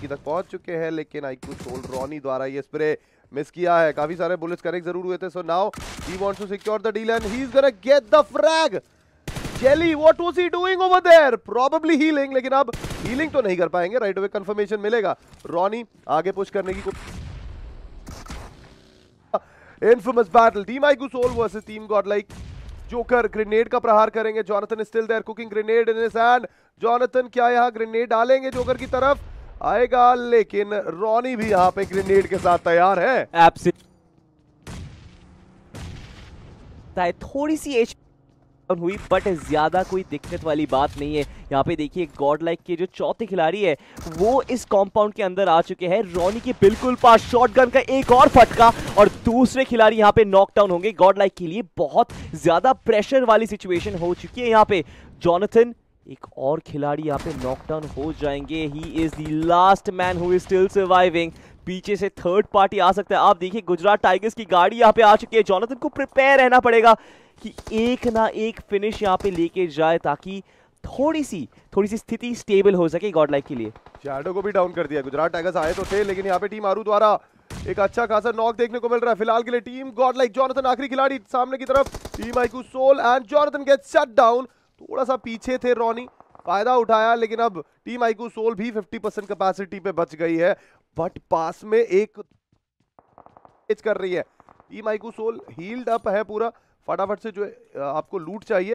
जिंदगी तक पहुंच चुके हैं लेकिन आई कुछ सोल रॉनी द्वारा ये स्प्रे मिस किया है काफी सारे बुलेट्स करेक्ट जरूर हुए थे so now he wants to secure the deal and he is gonna get the frag jelly what was he doing over there probably healing लेकिन अब हीलिंग तो नहीं कर पाएंगे राइट अवे कंफर्मेशन मिलेगा रॉनी आगे पुश करने की इनफेमस बैटल टीम आई कुछ soul versus team god like Joker grenade का प्रहार करेंगे Jonathan still there cooking grenade in his hand Jonathan क्या यहां ग्रेनेड डालेंगे जोकर की तरफ आएगा लेकिन रॉनी भी यहाँ पे ग्रेनेड के साथ तैयार है थोड़ी सी एच हुई बट ज्यादा कोई दिक्कत वाली बात नहीं है यहाँ पे देखिए गॉड लाइक के जो चौथे खिलाड़ी है वो इस कॉम्पाउंड के अंदर आ चुके हैं रॉनी के बिल्कुल पास शॉटगन का एक और फटका और दूसरे खिलाड़ी यहाँ पे नॉकडाउन होंगे गॉड लाइक के लिए बहुत ज्यादा प्रेशर वाली सिचुएशन हो चुकी है यहाँ पे जॉनथन एक और खिलाड़ी यहाँ पे नॉकडाउन हो जाएंगे he is the last man who is still surviving पीछे से थर्ड पार्टी आ सकता है आप देखिए गुजरात टाइगर्स की गाड़ी यहाँ पे आ चुकी है जॉनथन को प्रिपेयर रहना पड़ेगा कि एक ना एक फिनिश यहाँ पे लेके जाए ताकि थोड़ी सी थोड़ी सी स्थिति स्टेबल हो सके गॉड लाइक के लिए शैडो को भी डाउन कर दिया गुजरात टाइगर्स आए तो थे लेकिन यहाँ पे टीम आरू द्वारा एक अच्छा खासा नॉक देखने को मिल रहा है फिलहाल के लिए टीम गॉड लाइक जॉनथन आखिरी खिलाड़ी सामने की तरफ team I soul and Jonathan get set down थोड़ा सा पीछे थे रॉनी फायदा उठाया लेकिन अब टीम आईकू सोल भी 50 परसेंट कैपेसिटी पे बच गई है बट पास में एक कर रही है team iQOO soul healed up है पूरा फटाफट से जो आपको लूट चाहिए